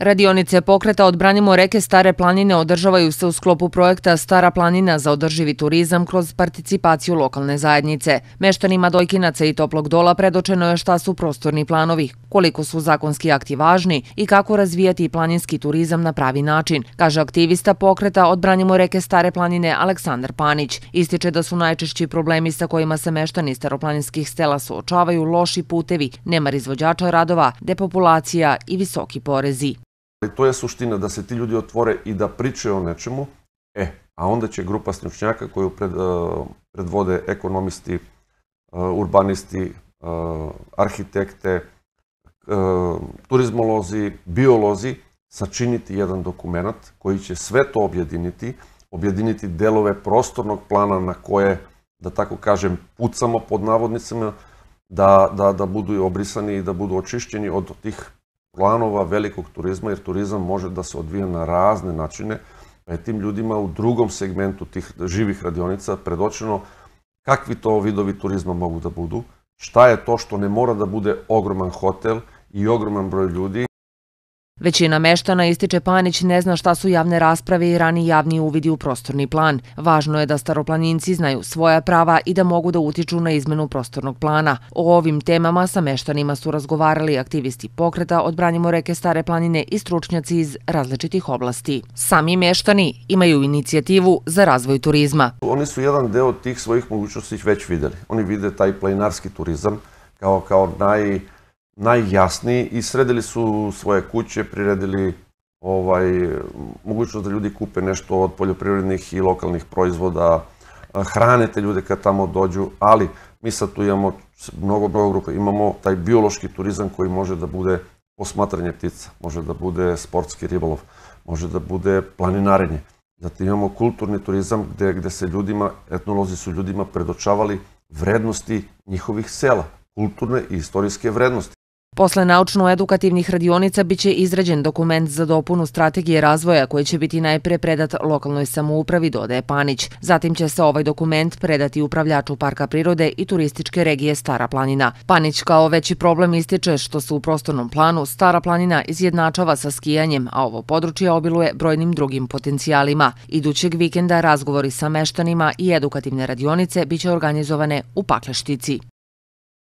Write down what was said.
Radionice pokreta Odbranimo reke Stare planine održavaju se u sklopu projekta Stara planina za održivi turizam kroz participaciju lokalne zajednice. Meštanima Dojkinaca i Toplog dola predočeno je šta su prostorni planovi, koliko su zakonski akti važni i kako razvijati planinski turizam na pravi način, kaže aktivista pokreta Odbranimo reke Stare planine Aleksandar Panić. Ističe da su najčešći problemi sa kojima se meštani staroplaninskih stela suočavaju loši putevi, nemar izvođača radova, depopulacija i visoki porezi. Ali to je suština, da se ti ljudi otvore i da pričaju o nečemu, e, a onda će grupa stručnjaka koju pred, e, predvode ekonomisti, e, urbanisti, e, arhitekte, turizmolozi, biolozi, sačiniti jedan dokument koji će sve to objediniti, objediniti delove prostornog plana na koje, da tako kažem, pucamo pod navodnicima, da, da, da budu obrisani i da budu očišćeni od tih planova velikog turizma, jer turizam može da se odvija na razne načine, pa je tim ljudima u drugom segmentu tih živih radionica predočeno kakvi to vidovi turizma mogu da budu, šta je to što ne mora da bude ogroman hotel i ogroman broj ljudi, Većina meštana ističe Panić ne zna šta su javne rasprave i rani javni uvidi u prostorni plan. Važno je da staroplaninci znaju svoja prava i da mogu da utiču na izmenu prostornog plana. O ovim temama sa meštanima su razgovarali aktivisti pokreta Odbranimo reke Stare planine i stručnjaci iz različitih oblasti. Sami meštani imaju inicijativu za razvoj turizma. Oni su jedan deo tih svojih mogućnosti već videli. Oni vide taj planinarski turizam kao, kao naj najjasniji i sredili su svoje kuće, priredili ovaj, mogućnost da ljudi kupe nešto od poljoprivrednih i lokalnih proizvoda, hrane te ljude kad tamo dođu, ali mi sad tu imamo mnogo, mnogo grupa. Imamo taj biološki turizam koji može da bude posmatranje ptica, može da bude sportski ribolov, može da bude planinarenje. Zatim imamo kulturni turizam gde, gde se ljudima, etnolozi su ljudima predočavali vrednosti njihovih sela, kulturne i istorijske vrednosti. Posle naučno-edukativnih radionica biće izrađen dokument za dopunu strategije razvoja koji će biti najpre predat lokalnoj samoupravi, dodaje Panić. Zatim će se ovaj dokument predati upravljaču Parka prirode i turističke regije Stara planina. Panić kao veći problem ističe što se u prostornom planu Stara planina izjednačava sa skijanjem, a ovo područje obiluje brojnim drugim potencijalima. Idućeg vikenda razgovori sa meštanima i edukativne radionice biće organizovane u Pakleštici.